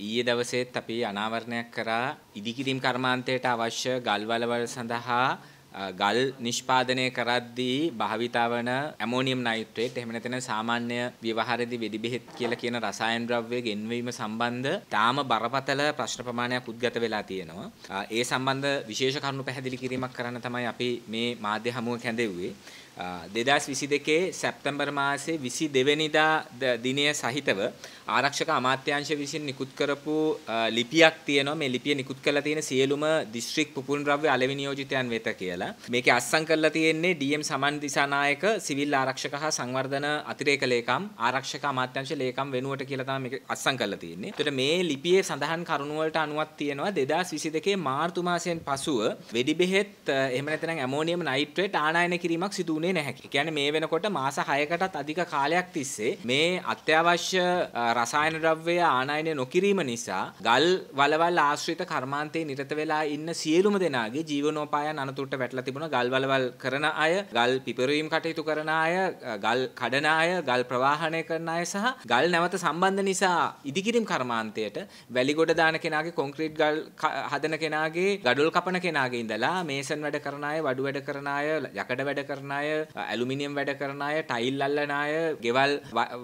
ඊයේ දවසේත් අපි අනාවරණයක් කරා ඉදිකිරීම් කර්මාන්තයට අවශ්‍ය ගල්වලවල් සඳහා ගල් නිෂ්පාදනය කරද්දී භාවිතා වන ඇමෝනියම් නයිට්‍රේට් එහෙම නැත්නම් සාමාන්‍ය ව්‍යවහාරයේදී වෙඩි බෙහෙත් කියලා කියන රසායන ද්‍රව්‍ය ගෙන්වීම සම්බන්ධ තාම බරපතල ප්‍රශ්න ප්‍රමාණයක් උද්ගත වෙලා තියෙනවා. ඒ සම්බන්ධ විශේෂ කරුණු පැහැදිලි කිරීමක් කරන්න තමයි අපි මේ මාධ්‍ය හමුව කැඳෙව්වේ. දෙදස් විසි දෙකේ සැප්තැම්බර් මාසේ විසි දෙවැනිදා දිනය සහිතව ආරක්ෂක අමාත්‍යංශ විසින් නිකුත් කරපු ලිපියක් තියෙනවා මේ ලිපිය නිකුත් කරලා තියෙන සියලුම දිස්ත්‍රික් පුපුරන්ද්‍රව්‍ය අලෙවි නියෝජිතයන් වෙත කියලා. මේකේ අස්සම් කරලා තියෙන්නේ ඩීඑම් සමන් දිසානායක සිවිල් ආරක්ෂක හා සංවර්ධන අතිරේක ලේකම් ආරක්ෂක අමාත්‍යංශ ලේකම් වෙනුවට කියලා තමයි මේක අස්සම් කරලා තියෙන්නේ. ඒතර මේ ලිපියේ සඳහන් කරුණු වලට අනුවක් තියෙනවා 2022 මාර්තු මාසයෙන් පසුව වෙඩි බෙහෙත් එහෙම නැත්නම් ඇමෝනියම් නයිට්‍රේට් ආනයනය කිරීමක් සිදු වුණේ නැහැ. කියන්නේ මේ වෙනකොට මාස 6කටත් අධික කාලයක් තිස්සේ මේ අත්‍යවශ්‍ය රසායන ද්‍රව්‍ය ආනයනය නොකිරීම නිසා ගල් වලවල් ආශ්‍රිත කර්මාන්තයේ නිරත වෙලා ඉන්න සියලුම දෙනාගේ ජීවනෝපායන් අනතුරට වැටලා තිබුණ ගල් වලවල් කරන අය, ගල් පිපිරීම් කටයුතු කරන අය, ගල් කඩන අය, ගල් ප්‍රවාහනය කරන අය සහ ගල් නැවත සම්බන්ධ නිසා ඉදිකිරීම් කර්මාන්තයට වැලිගොඩ දාන කෙනාගේ කොන්ක්‍රීට් ගල් හදන කෙනාගේ ගඩොල් කපන කෙනාගේ ඉඳලා මේසන් වැඩ කරන අය, වඩු වැඩ කරන අය, යකඩ වැඩ කරන අය, ඇලුමිනියම් වැඩ කරන අය, ටයිල් අල්ලන අය, ගෙවල්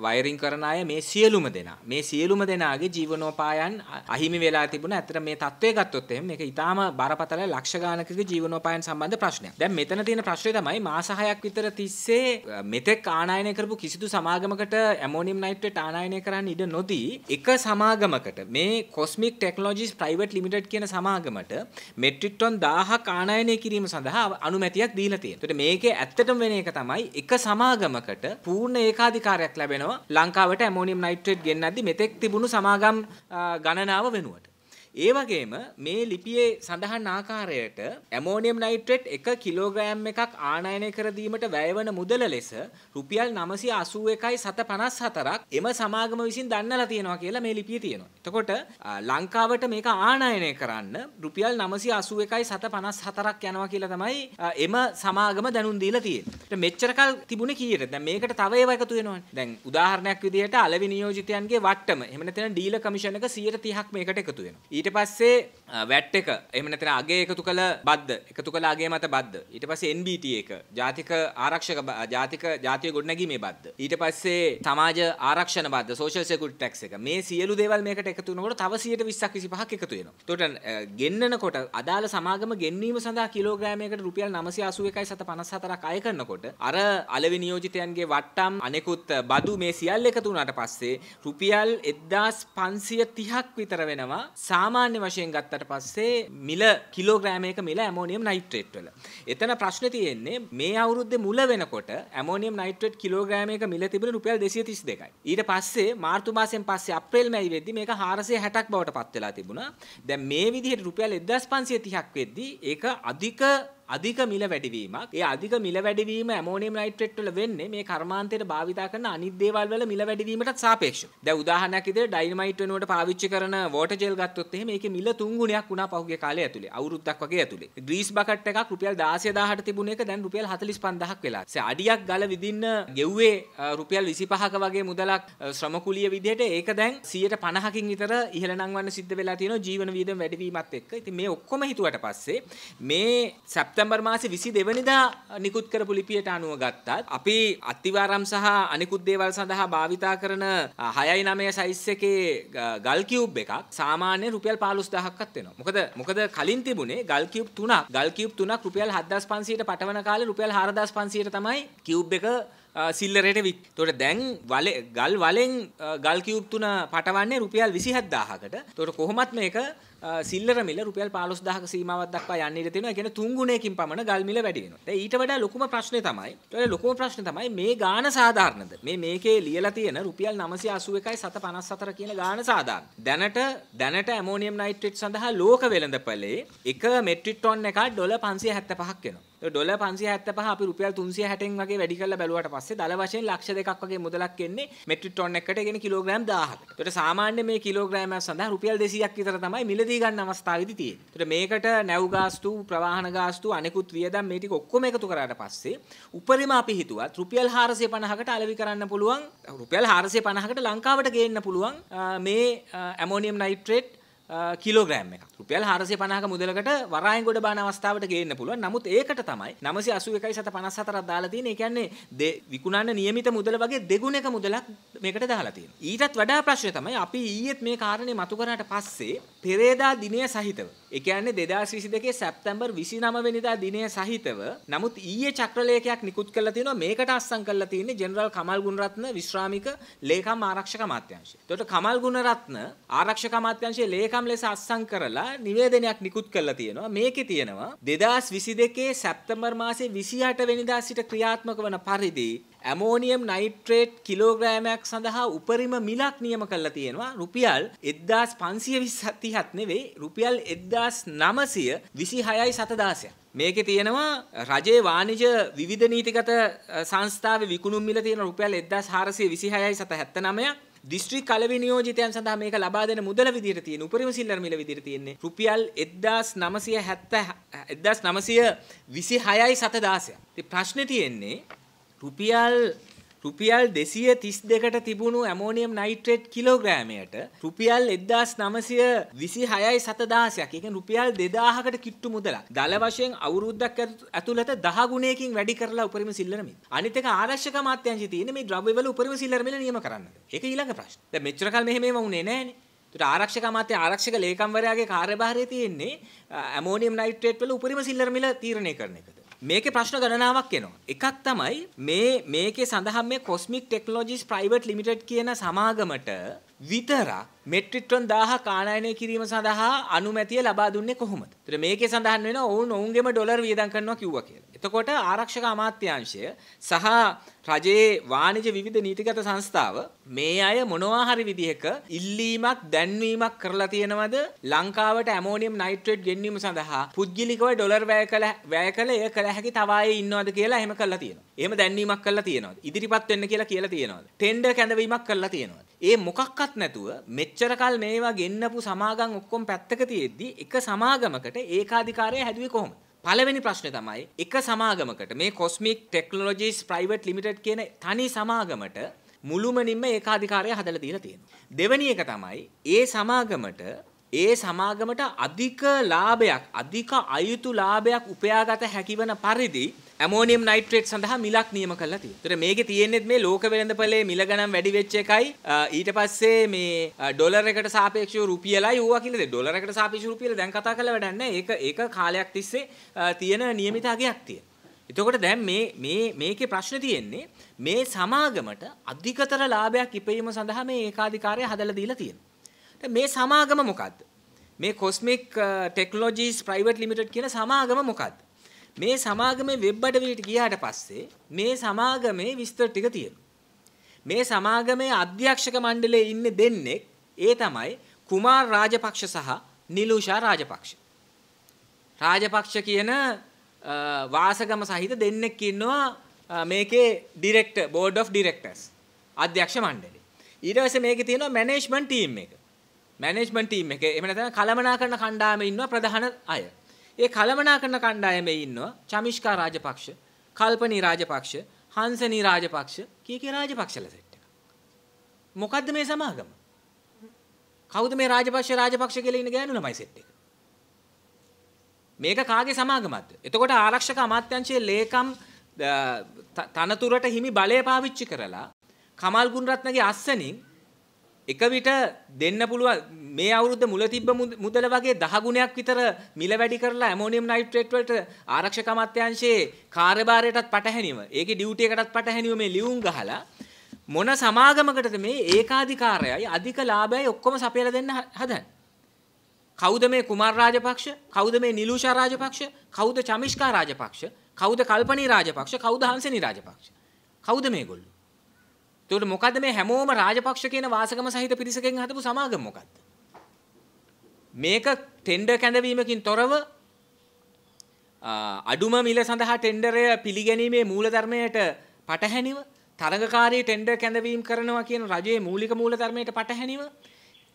වයරින් කරන අය මේ සියලුම දෙනා දෙනා. මේ සියලුම දෙනාගේ ජීවනෝපායන් අහිමි වෙලා තිබුණා. ඇත්තට මේ தત્ත්වය ගත්තොත් එහෙම මේක ඊටාම බරපතල ලක්ෂ ගානකගේ ජීවනෝපායන් සම්බන්ධ ප්‍රශ්නයක්. දැන් මෙතන තියෙන ප්‍රශ්නේ තමයි මාස 6ක් විතර තිස්සේ මෙතෙක් ආනයනය කරපු කිසිදු සමාගමකට ඇමෝනියම් නයිට්‍රේට් ආනයනය කරන්න ඉඩ නොදී එක සමාගමකට මේ කොස්මික් ටෙක්නොලොජිස් ප්‍රයිවට් ලිමිටඩ් කියන සමාගමට මෙට්‍රික් ටොන් 1000ක් ආනයනය කිරීම සඳහා අනුමැතියක් දීලා තියෙනවා. ඒකට මේකේ ඇත්තටම වෙන එක තමයි එක සමාගමකට පූර්ණ ඒකාධිකාරයක් ලැබෙනවා ලංකාවට ඇමෝනියම් නයිට්‍රේට් ගෙන්නද්දි මෙතෙක් තිබුණු සමාගම් ගණනාව වෙනුවට ඒ වගේම මේ ලිපියේ සඳහන් ආකාරයට ඇමෝනියම් නයිට්‍රේට් 1 කිලෝග්‍රෑම් එකක් ආනයනය කර දීමට වැයවන මුදල ලෙස රුපියල් 981.54ක් එම සමාගම විසින් දන්නලා තියෙනවා කියලා මේ ලිපියේ තියෙනවා. එතකොට ලංකාවට මේක ආනයනය කරන්න රුපියල් 981.54ක් යනවා කියලා තමයි එම සමාගම දැනුම් දීලා තියෙන්නේ. මෙච්චරකල් තිබුණේ කීයට? දැන් මේකට තව ඒවා එකතු වෙනවනේ. දැන් උදාහරණයක් විදිහට අලෙවි නියෝජිතයන්ගේ වට්ටම එහෙම නැත්නම් ඩීලර් කමිෂන් එක 130ක් මේකට එකතු වෙනවා. ඊට ඊට පස්සේ වැට් එක එහෙම නැත්නම් අගේ එකතු කළ බද්ද එකතු කළ අගේ මත බද්ද ඊට පස්සේ NBT එක ජාතික ආරක්ෂක ජාතික ජාතිය ගොඩනැගීමේ බද්ද ඊට පස්සේ සමාජ ආරක්ෂණ බද්ද සෝෂල් සෙකියුරිටි ටැක්ස් එක මේ සියලු දේවල් මේකට එකතු වෙනකොට තව 120ක් 25ක් එකතු වෙනවා එතකොට ගෙන්නනකොට අදාළ සමාගම ගෙන්වීම සඳහා කිලෝග්‍රෑමයකට රුපියල් 981.54ක් අය කරනකොට අර අලෙවි නියෝජිතයන්ගේ වට්ටම් අනෙකුත් බදු මේ සියල්ල එකතු වුණාට පස්සේ රුපියල් 1530ක් විතර වෙනවා සාම සාමාන්‍ය වශයෙන් ගත්තට පස්සේ මිල කිලෝග්‍රෑමයක මිල ඇමෝනියම් නයිට්‍රේට් වල. එතන ප්‍රශ්න තියෙන්නේ මේ අවුරුද්දේ මුල වෙනකොට ඇමෝනියම් නයිට්‍රේට් කිලෝග්‍රෑමයක මිල තිබුණේ රුපියල් 232යි. ඊට පස්සේ මාර්තු මාසයෙන් පස්සේ අප්‍රේල් මැයි වෙද්දි මේක 460ක් බවට පත් වෙලා තිබුණා. දැන් මේ විදිහට රුපියල් 1530ක් වෙද්දි ඒක අධික අධික මිල වැඩිවීමක්. ඒ අධික මිල වැඩිවීම ඇමෝනියම් නයිට්‍රේට් වල වෙන්නේ මේ කර්මාන්තයට භාවිතා කරන අනිත් දේවල් වල මිල වැඩිවීමටත් සාපේක්ෂව. දැන් උදාහරණයක් විදිහට ඩයිනමයිට් වෙනුවට පාවිච්චි කරන වෝටර් ජෙල් ගත්තොත් එහෙම ඒකේ මිල තුන් ගුණයක් වුණා පහුගිය කාලය ඇතුලේ. අවුරුද්දක් වගේ ඇතුලේ. ග්‍රීස් බකට් එකක් රුපියල් 16000ට තිබුණ එක දැන් රුපියල් 45000ක් වෙලා. ඒ අඩියක් ගල විදින්න ගෙව්වේ රුපියල් 25ක වගේ මුදලක් ශ්‍රමකුලිය විදිහට ඒක දැන් 150කින් විතර ඉහළ නම් වන්න සිද්ධ වෙලා තියෙනවා ජීවන වියදම වැඩිවීමත් එක්ක. ඉතින් මේ ඔක්කොම හිතුවට පස්සේ මේ සැප් සැප්තැම්බර් මාසේ 22 වෙනිදා නිකුත් කරපු ලිපියට අනුව ගත්තත් අපි අත්තිවාරම් සහ අනිකුත් දේවල් සඳහා භාවිතා කරන 6.9 සයිස් එකේ ගල් කියුබ් එකක් සාමාන්‍ය රුපියල් 15000ක්වත් වෙනවා. මොකද මොකද කලින් තිබුණේ ගල් කියුබ් 3ක්. ගල් කියුබ් 3ක් රුපියල් 7500ට පටවන කාලේ රුපියල් 4500ට තමයි කියුබ් එක සිල්ලරයට විත් තොට දැන් වල ගල් වලෙන් ගල් කිවුත්තුන පටවන්නේ රුපියල් විසිහත්දාහකට තොට කොහොමත් මේක සිල්ලර මිල රුපියල් 15000ක සීමාවක් දක්වා යන්න ඉඩ තියෙනවා. ඒ කියන්නේ තුන් ගුණයකින් පමණ ගල් මිල වැඩි වෙනවා. දැන් ඊට වඩා ලොකුම ප්‍රශ්නේ තමයි ඊට ලොකුම ප්‍රශ්නේ තමයි මේ ගාන සාධාරණද? මේ මේකේ ලියලා තියෙන රුපියල් 981යි 754 කියන ගාන සාධාරණ. දැනට දැනට ඇමෝනියම් නයිට්‍රේට් සඳහා ලෝක වෙළඳපළේ 1 මෙට්‍රික් ටොන් එකක් ඩොලර් 575ක් වෙනවා. ඩොල පන්සිය ඇත්ත පහ අපි රුපියල් තුන්සිය හැටෙන් වගේ වැඩි කරලා බැලුවට පස්සේ දල වශයෙන් ලක්ෂ දෙකක් වගේ මුදලක් එන්නේ මෙට්‍රික් ටොන් එකකට ගෙන කිලෝග්‍රෑම් 1000කට. ඒතට සාමාන්‍ය මේ කිලෝග්‍රෑමයක් සඳහා රුපියල් 200ක් විතර තමයි මිලදී ගන්න අවස්ථාවේදී තියෙන්නේ. ඒතට මේකට නැව් ගාස්තු, ප්‍රවාහන ගාස්තු, අනෙකුත් වියදම් මේ ටික ඔක්කොම එකතු කරාට පස්සේ උපරිම අපි හිතුවත් රුපියල් 450කට අලෙවි කරන්න පුළුවන් රුපියල් 450කට ලංකාවට ගේන්න පුළුවන් මේ ඇමෝනියම් නයිට්‍රේට් කිලෝග්‍රෑම් එක රුපියල් 450ක මුදලකට වරායෙන් ගොඩ බාන අවස්ථාවට ගේන්න පුළුවන්. නමුත් ඒකට තමයි 981.54ක් දාලා තියෙන්නේ. ඒ කියන්නේ විකුණන්න નિયમિત මුදල වගේ දෙගුණයක මුදලක් මේකට දාලා තියෙනවා. ඊටත් වඩා ප්‍රශ්නේ තමයි අපි ඊයේත් මේ කාරණේ මතු කරාට පස්සේ පෙරේදා දිනය සහිතව එකන්නේ දෙදස් විසි දෙකේ සැප්තැම්බර් විසි නමවෙනිදා දිනය සහිතව නමුත් ඊයේ චක්‍රලේකයක් නිකුත් කල තින මේකට අස්සං කල තියන ජෙනරල් කමල් ගුණරත්න විශ්‍රාමික ලේකම් ආරක්ෂක මාත්‍යංශය. තොට කමල් ගුණරත්න ආරක්ෂක මාත්‍යංශයේ ලේකම් ලෙස අස්සං කරලා නිවේදනයක් නිකුත් කල තියෙනවා මේක තියෙනවා දෙදස් විසි දෙකේ සැප්තම්බර් මාසේ විසිහට වෙනිදා සිට ක්‍රියාත්මක වන පරිදි ඇමෝනියම් නයිට්‍රේට් කිලෝග්‍රෑමයක් සඳහා උපරිම මිලක් නියම කරලා තියෙනවා රුපියල් එද්දාස් පන්සිය විස්සත්තිහත් නෙවෙයි රුපියල් එද්දාස් නමසය විසි හයයි සතදාසය. මේක තියෙනවා රජේ වානිජ විධ නීතිගත සංස්ථාව විකුණු මිල තියෙන රුපියල් එද්දාස් හාරසය විසි හයයි සත හැත්ත නමය දිස්ත්‍රි කලවි නියෝජතයන් සඳහා මේක ලබාදන මුදල විදිර තියෙන උපරිම සිල්ලර මිල විදිර තියෙන්නේ රුපියල් එද්දාස් නමසය හැත්ත එද්දාස් නමසය විසි හයයි සතදාසය ප්‍රශ්න තියෙන්නේ රුපියල් රුපියල් දෙසිය තිස් දෙකට තිබුණු ඇමෝනියම් නයිට්‍රේට් කිලෝග්‍රෑමයට රුපියල් එද්දාස් නමසය විසි හයයි සතදාසයක් එක රුපියල් දෙදාහකට කිට්ටු මුදලා දල වශයෙන් අවුරුද්දක් ඇතුළට දහගුණයකින් වැඩි කරලා උපරිම සිල්ලරමි අනිතක ආරක්ෂක මාත්‍යංශ තියෙන මේ ද්‍රව්‍යවල උපරිම සිල්ලරමිල නියම කරන්න ඒක ඊළඟ ප්‍රශ්න දැන් මෙච්චර කල් මෙහෙම මේව වුණේ නැහනේ ආරක්ෂක මාත්‍ය ආරක්ෂක ලේකම්වරයාගේ කාර්යභාරය තියෙන්නේ ඇමෝනියම් නයිට්‍රේට් වල උපරිම සිල්ලර් මිල තීරණය කරන එක. මේකේ ප්‍රශ්න ගණනාවක් එනවා. එකක් තමයි මේ මේකේ සඳහන් මේ Cosmic Technologies Private Limited කියන සමාගමට විතරක් මෙට්‍රිට්‍රොන් 1000 කාණායනය කිරීම සඳහා අනුමැතිය ලබා දුන්නේ කොහොමද? ඒතර මේකේ සඳහන් වෙනවා ඔවුන් ඔවුන්ගේම ඩොලර් වියදම් කරනවා කිව්වා කියලා. එතකොට ආරක්ෂක අමාත්‍යාංශය සහ රජයේ වාණිජ විවිධ නීතිගත සංස්ථාව මේ අය මොනවා හරි විදිහක ඉල්ලීමක් දැන්වීමක් කරලා තියෙනවද ලංකාවට ඇමෝනියම් නයිට්‍රේට් ගෙන්වීම සඳහා පුද්ගලිකව ඩොලර් වැය කළ වැය කළ එය කළ හැකි තව අය ඉන්නවද කියලා එහෙම කරලා තියෙනවා. එහෙම දැන්වීමක් කරලා තියෙනවා. ඉදිරිපත් වෙන්න කියලා කියලා තියෙනවා. ටෙන්ඩර් කැඳවීමක් කරලා තියෙනවා. ඒ මොකක්වත් නැතුව මෙච්චර කල් මේවා ගෙන්නපු සමාගම් ඔක්කොම පැත්තක තියෙද්දි එක සමාගමකට ඒකාධිකාරය හැදුවේ කොහොමද? පළවෙනි ප්‍රශ්නය තමයි එක සමාගමකට මේ කොස්මික් ටෙක්නොලොජිස් ප්‍රයිවට් ලිමිටඩ් කියන තනි සමාගමට මුළුමනින්ම ඒකාධිකාරය හදලා දීලා තියෙනවා. දෙවෙනි එක තමයි ඒ සමාගමට ඒ සමාගමට අධික ලාභයක් අධික අයුතු ලාභයක් උපයාගත හැකිවන පරිදි ඇමෝනියම් නයිට්‍රේට් සඳහා මිලක් නියම කරලා තියෙනවා. ඒතර මේකේ තියෙන්නේ මේ ලෝක වෙළඳපොලේ මිල ගණන් වැඩි වෙච්ච එකයි ඊට පස්සේ මේ ඩොලර් එකට සාපේක්ෂව රුපියලයි ඕවා කියලා දෙ. ඩොලර් එකට සාපේක්ෂව රුපියල දැන් කතා කරලා වැඩක් නැහැ. ඒක ඒක කාලයක් තිස්සේ තියෙන નિયમિત අගයක් තියෙනවා. එතකොට දැන් මේ මේ මේකේ ප්‍රශ්නේ තියෙන්නේ මේ සමාගමට අධිකතර ලාභයක් ඉපයීම සඳහා මේ ඒකාධිකාරය හදලා දීලා තියෙනවා. මේ සමාගම මොකද්ද? මේ කොස්මික් ටෙක්නොලොජිස් ප්‍රයිවට් ලිමිටඩ් කියන සමාගම මොකද්ද? මේ සමාගමේ වෙබ් අඩවියට ගියාට පස්සේ මේ සමාගමේ විස්තර ටික තියෙනවා. මේ සමාගමේ අධ්‍යක්ෂක මණ්ඩලයේ ඉන්න දෙන්නෙක් ඒ තමයි කුමාර් රාජපක්ෂ සහ නිලූෂා රාජපක්ෂ. රාජපක්ෂ කියන වාසගම සහිත දෙන්නෙක් ඉන්නවා මේකේ ඩිරෙක්ටර් බෝඩ් ඔෆ් ඩිරෙක්ටර්ස් අධ්‍යක්ෂ මණ්ඩලේ. ඊට පස්සේ මේකේ තියෙනවා මැනේජ්මන්ට් ටීම් එක. මැනේජ්මන්ට් ටීම් එක එහෙම නැත්නම් කළමනාකරණ කණ්ඩායමේ ඉන්නවා ප්‍රධාන අය. ඒ කළමනාකරන කණ්ඩායමේ ඉන්නවා චමිෂ්කා රාජපක්ෂ, කල්පනී රාජපක්ෂ, හංසනී රාජපක්ෂ කී කී රාජපක්ෂල සෙට් එක. මොකද්ද මේ සමාගම? කවුද මේ රාජපක්ෂ රාජපක්ෂ කියලා ඉන්න ගෑනු ළමයි සෙට් එක? මේක කාගේ සමාගමක්ද? එතකොට ආරක්ෂක අමාත්‍යංශයේ ලේකම් තනතුරට හිමි බලය පාවිච්චි කරලා කමල් ගුණරත්නගේ අස්සනින් එක විට දෙන්න පුළුවන් මේ අවුරුද්ද මුල තිබ්බ මුදල වගේ 10 ගුණයක් විතර මිල වැඩි කරලා ඇමෝනියම් නයිට්‍රේට් වලට ආරක්ෂක අමාත්‍යාංශයේ කාර්යභාරයටත් පටහැනිව ඒකේ ඩියුටි එකටත් පටහැනිව මේ ලියුම් ගහලා මොන සමාගමකටද මේ ඒකාධිකාරයයි අධික ලාභයයි ඔක්කොම සපයලා දෙන්න හදන්නේ කවුද මේ කුමාර රාජපක්ෂ කවුද මේ නිලූෂා රාජපක්ෂ කවුද චමිෂ්කා රාජපක්ෂ කවුද කල්පනී රාජපක්ෂ කවුද හංසනී රාජපක්ෂ කවුද මේගොල්ලෝ එතකොට මොකද්ද මේ හැමෝම රාජපක්ෂ කියන වාසගම සහිත පිරිසකෙන් හදපු සමාගම මොකද්ද? මේක ටෙන්ඩර් කැඳවීමකින් තොරව අඩුම මිල සඳහා ටෙන්ඩරය පිළිගැනීමේ මූලධර්මයට පටහැනිව තරඟකාරී ටෙන්ඩර් කැඳවීම කරනවා කියන රජයේ මූලික මූලධර්මයට පටහැනිව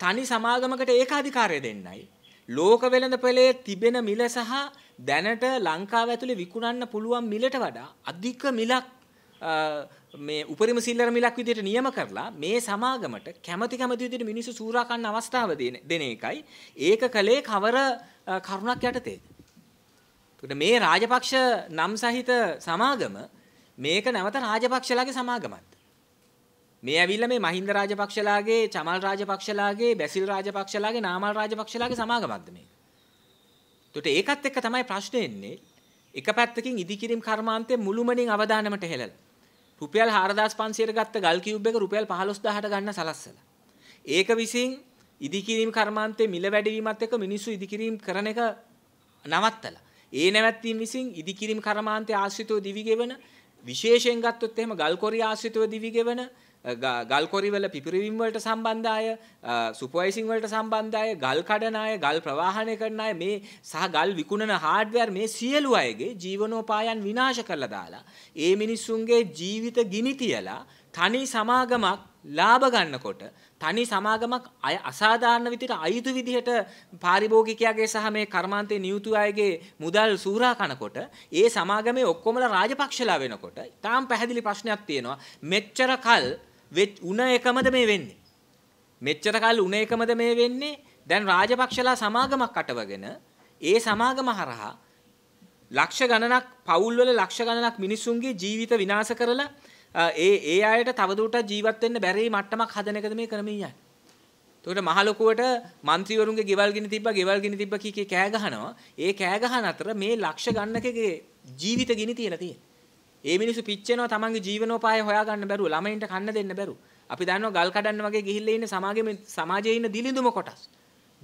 තනි සමාගමකට ඒකාධිකාරය දෙන්නයි. ලෝක වෙළඳ පෙළේ තිබෙන මිල සහ දැනට ලංකාව ඇතුළේ විකුණන්න පුළුවන් මිලට වඩා අධික මිලක් මේ උපරිම සිල්ලර මිලක් විදිහට නියම කරලා මේ සමාගමට කැමැති කැමැති විදිහට මිනිස්සු සූරා කන්න අවස්ථාව දෙන එකයි. ඒක කලේ කවර කරුණක් යටතේද? එතකොට මේ රාජපක්ෂ නම් සහිත සමාගම මේක නැවත රාජපක්ෂලාගේ සමාගමක්. මේ ඇවිල්ලා මේ මහින්ද රාජපක්ෂලාගේ, චමල් රාජපක්ෂලාගේ, බැසිල් රාජපක්ෂලාගේ, නාමල් රාජපක්ෂලාගේ සමාගමක්ද මේ? එතකොට ඒකත් එක්ක තමයි ප්‍රශ්නේ එන්නේ. එක පැත්තකින් ඉදිකිරීම් කර්මාන්තයේ මුළුමනින් අවධානමට හෙළලා රුපියල් 4500ට ගත්ත ගල් කියුබ් එක රුපියල් 15000ට ගන්න සලස්සලා. ඒක විසින් ඉදිකිරීම කර්මාන්තයේ මිල වැඩිවීමත් එක්ක මිනිස්සු ඉදිකිරීම කරන එක නවත්තලා. ඒ නැවැත්වීම විසින් ඉදිකිරීම කර්මාන්තයේ ආශ්‍රිතව දිවිගෙවන විශේෂයෙන් ගත්තොත් එහෙම ගල්කොරිය ආශ්‍රිතව දිවිගෙවන ගල්කොරිවල පිපිරවීම් වලට සම්බන්ධාය සුපයිසිං වලට සම්බන්ධාය ගල් කඩනාය ගල් ප්‍රවාහණය කරනාය මේ සහ ගල් විකුණන හාඩ්වර් මේ සියලු අයගේ ජීවනෝපායන් විනාශ කරලා දාලා ඒ මිනිස්සුන්ගේ ජීවිත ගිනි තියලා තනි සමාගමක් ලාභ ගන්නකොට තනි සමාගමක් අය අසාධාරණ විදිහට අයුතු විදිහට පාරිභෝගිකයාගේ සහ මේ කර්මාන්තේ නියුතු අයගේ මුදල් සූරා කනකොට ඒ සමාගමේ ඔක්කොමලා රාජපක්ෂලා වෙනකොට ඊටාම් පැහැදිලි ප්‍රශ්නයක් තියෙනවා මෙච්චර කල් උන එකමද මේ වෙන්නේ? මෙච්චර කල් උන එකමද මේ වෙන්නේ? දැන් රාජපක්ෂලා සමාගමක් අටවගෙන ඒ සමාගම හරහා ලක්ෂ ගණනක් පවුල්වල ලක්ෂ ගණනක් මිනිස්සුන්ගේ ජීවිත විනාශ කරලා ඒ ඒ අයට තවදුරටත් ජීවත් වෙන්න බැරි මට්ටමක් හදන එකද මේ කරමින් යන්නේ. එතකොට මහ ලොකුවට മന്ത്രിවරුන්ගේ ගෙවල් ගිනි තිබ්බා ගෙවල් ගිනි තිබ්බා කී කී කෑ ගහනවා. ඒ කෑ ගහන අතර මේ ලක්ෂ ගණනකගේ ජීවිත ගිනි තියලා තියෙනවා. ඒ මිනිස්සු පිච්චෙනවා තමන්ගේ ජීවනෝපාය හොයාගන්න බැරුව ළමයින්ට කන්න දෙන්න බැරුව. අපි දන්නවා ගල් කඩන්න වගේ ගිහිල්ලා ඉන්න සමාජයේ සමාජයේ ඉන්න දිලිඳුම කොටස්.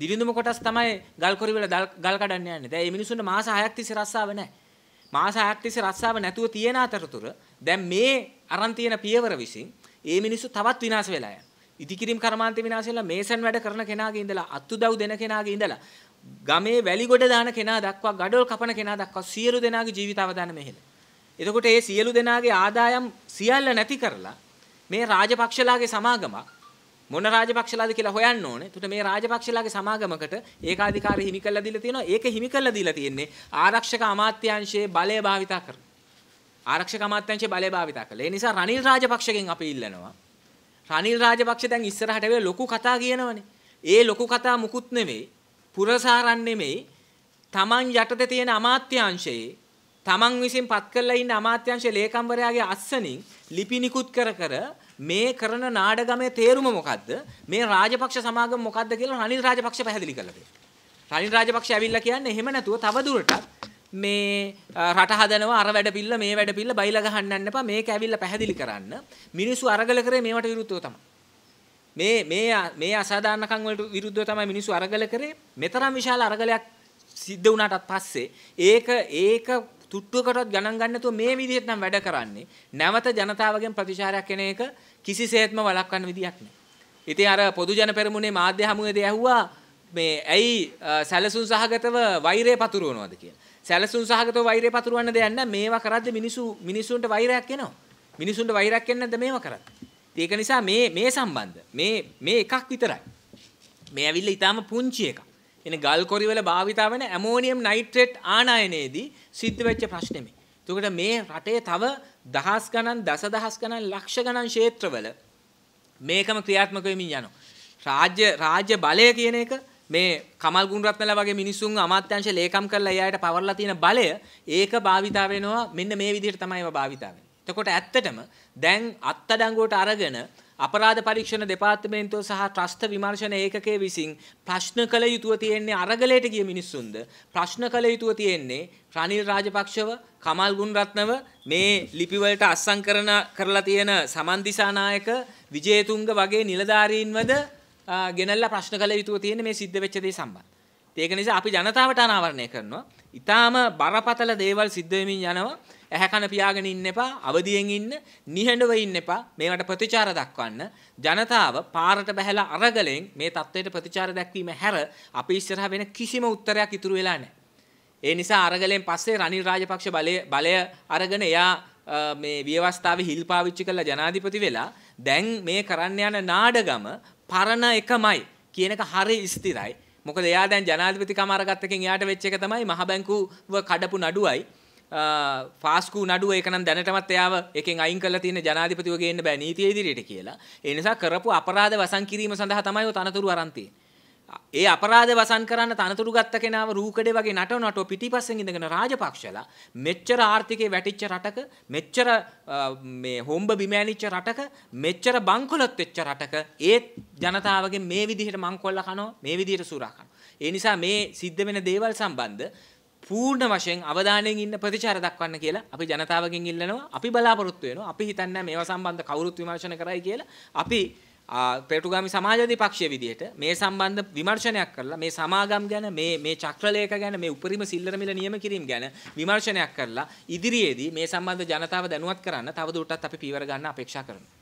දිලිඳුම කොටස් තමයි ගල් කොරි වල ගල් කඩන්න යන්නේ. දැන් මේ මිනිස්සුන්ට මාස 6ක් තිස්සේ රස්සාව නැහැ. මාස 6ක් තිස්සේ රස්සාව නැතුව තියෙන අතරතුර දැන් මේ අරන් තියෙන පියවර විසින් ඒ මිනිස්සු තවත් විනාශ වෙලා යනවා. ඉදිකිරීම කර්මාන්ත විනාශ වෙලා මේසන් වැඩ කරන කෙනාගේ ඉඳලා අත්උදව් දෙන කෙනාගේ ඉඳලා ගමේ වැලි ගොඩ දාන කෙනා දක්වා ගඩොල් කපන කෙනා දක්වා සියලු දෙනාගේ ජීවිත අවදානම එහෙල. එතකොට ඒ සියලු දෙනාගේ ආදායම් සියල්ල නැති කරලා මේ රාජපක්ෂලාගේ සමාගමක් මොන රාජපක්ෂලාද කියලා හොයන්න ඕනේ. එතකොට මේ රාජපක්ෂලාගේ සමාගමකට ඒකාධිකාරය හිමි කරලා දීලා තියෙනවා. ඒක හිමි කරලා දීලා තියෙන්නේ ආරක්ෂක අමාත්‍යාංශයේ බලය භාවිතා කරලා. ආරක්ෂක අමාත්‍යාංශයේ බලය භාවිතා කළා. ඒ නිසා රනිල් රාජපක්ෂගෙන් අපි ඉල්ලනවා. රනිල් රාජපක්ෂ දැන් ඉස්සරහට වෙලා ලොකු කතා කියනවනේ. ඒ ලොකු කතා මුකුත් නෙමෙයි. පුරසාරන් නෙමෙයි. Taman යටතේ තියෙන අමාත්‍යාංශයේ තමන් විසින් පත් කරලා ඉන්න අමාත්‍යංශ ලේකම්වරයාගේ අස්සනින් ලිපි නිකුත් කර කර මේ කරන නාඩගමේ තේරුම මොකද්ද මේ රාජපක්ෂ සමාගම මොකද්ද කියලා රනිල් රාජපක්ෂ පැහැදිලි කළා දෙන්න රනිල් රාජපක්ෂ ඇවිල්ලා කියන්නේ එහෙම නැතුව තව දුරටත් මේ රට හදනවා අර වැඩ පිල්ල මේ වැඩ පිල්ල බයිලා ගහන්නන්න එපා මේක ඇවිල්ලා පැහැදිලි කරන්න මිනිස්සු අරගල කරේ මේවට විරුද්ධව තමයි මේ මේ මේ අසාධාරණකම් වලට විරුද්ධව තමයි මිනිස්සු අරගල කරේ මෙතරම් විශාල අරගලයක් සිද්ධ වුණාටත් පස්සේ ඒක ඒක තුට්ටුවකටවත් ගණන් ගන්න නැතුව මේ විදිහට නම් වැඩ කරන්නේ නැවත ජනතාවගෙන් ප්‍රතිචාරයක් එන එක කිසිසේත්ම වළක්වන්න විදියක් නෑ. ඉතින් අර පොදු ජන පෙරමුණේ මාධ්‍ය හමුවේදී ඇහුවා මේ ඇයි සැලසුම් සහගතව වෛරය පතුරවනවද කියලා. සැලසුම් සහගතව වෛරය පතුරවන්න දෙයක් නැහැ. මේවා කරද්දී මිනිසු මිනිසුන්ට වෛරයක් එනවා. මිනිසුන්ට වෛරයක් එන්නේ නැද්ද මේවා කරද්දී? ඒක නිසා මේ මේ සම්බන්ධ මේ මේ එකක් විතරයි. මේ ඇවිල්ලා ඊටාම පුංචි එකක්. එන ගල් කොරිවල භාවිතා වෙන ඇමෝනියම් නයිට්‍රේට් ආනයනයේදී සිද්ධ වෙච්ච ප්‍රශ්නේ මේ. එතකොට මේ රටේ තව දහස් ගණන් දසදහස් ගණන් ලක්ෂ ගණන් ක්ෂේත්‍රවල මේකම ක්‍රියාත්මක වෙමින් යනවා. රාජ්‍ය රාජ්‍ය බලය කියන එක මේ කමල් ගුණරත්නලා වගේ මිනිස්සුන් අමාත්‍යංශ ලේකම් කරලා එයාට පවර්ලා තියෙන බලය ඒක භාවිතා වෙනවා මෙන්න මේ විදිහට තමයි ඒවා භාවිතා වෙන්නේ. එතකොට ඇත්තටම දැන් අත්අඩංගුවට අරගෙන අපරාධ පරීක්ෂණ දෙපාර්තමේන්තුව සහ ත්‍රස්ත විමර්ශන ඒකකයේ විසින් ප්‍රශ්න කළ යුතුව තියෙන්නේ අරගලයට ගිය මිනිස්සුන්ද ප්‍රශ්න කළ යුතුව තියෙන්නේ රනිල් රාජපක්ෂව කමල් ගුණරත්නව මේ ලිපිවලට අත්සන් කරන කරලා තියෙන සමන් දිසානායක විජේතුංග වගේ නිලධාරීන්වද ගෙනල්ලා ප්‍රශ්න කළ යුතුව තියෙන්නේ මේ සිද්ධ වෙච්ච දේ සම්බන්ධ. ඒක නිසා අපි ජනතාවට අනාවරණය කරනවා ඉතාම බරපතල දේවල් සිද්ධවෙමින් යනවා ඇහැකන පියාගෙන ඉන්න එපා අවදියෙන් ඉන්න නිහඬව ඉන්න එපා මේවට ප්‍රතිචාර දක්වන්න ජනතාව පාරට බැහැලා අරගලෙන් මේ තත්ත්වයට ප්‍රතිචාර දක්වීම හැර අපි ඉස්සරහ වෙන කිසිම උත්තරයක් ඉතුරු වෙලා නැහැ. ඒ නිසා අරගලෙන් පස්සේ රනිල් රාජපක්ෂ බලය බලය අරගෙන එයා මේ ව්‍යවස්ථාවේ හිල් පාවිච්චි කළ ජනාධිපති වෙලා දැන් මේ කරන්න යන නාඩගම පරණ එකමයි කියන එක හරි ස්ථිරයි. මොකද එයා දැන් ජනාධිපති කමාරගත් එකෙන් එයාට වෙච්ච එක තමයි මහ බැංකුව කඩපු නඩුවයි ෆාස්කු නඩුව ඒක නම් දැනටමත් එයාව එකෙන් අයින් කරලා තියෙන ජනාධිපතිව ගේන්න බෑ නීතිය ඉදිරියට කියලා. ඒ නිසා කරපු අපරාධ වසන් කිරීම සඳහා තමයි ඔය තනතුරු අරන් තියෙන්නේ. ඒ අපරාධ වසන් කරන්න තනතුරු ගත්ත කෙනාව රූකඩේ වගේ නටනට පිටිපස්සෙන් ඉඳගෙන රාජපක්ෂලා මෙච්චර ආර්ථිකේ වැටිච්ච රටක මෙච්චර මේ හොම්බ බිමෑනිච්ච රටක මෙච්චර බංකොලොත් වෙච්ච රටක ඒත් ජනතාවගේ මේ විදිහට මංකොල්ල කනවා මේ විදිහට සූරා කනවා ඒ නිසා මේ සිද්ධ වෙන දේවල් සම්බන්ධ පූර්ණ වශයෙන් අවධානයෙන් ඉන්න ප්‍රතිචාර දක්වන්න කියලා අපි ජනතාවගෙන් ඉල්ලනවා අපි බලාපොරොත්තු වෙනවා අපි හිතන්නේ මේවා සම්බන්ධ කවුරුත් විමර්ශන කරයි කියලා අපි පෙටුගාමි සමාජදී පක්ෂය විදිහට මේ සම්බන්ධ විමර්ශනයක් කරලා මේ සමාගම් ගැන මේ මේ චක්‍රලේඛ ගැන මේ උපරිම සිල්ලර මිල නියම කිරීම ගැන විමර්ශනයක් කරලා ඉදිරියේදී මේ සම්බන්ධ ජනතාව දැනුවත් කරන්න තවදුරටත් අපි පීවර ගන්න අපේක්ෂා කරනවා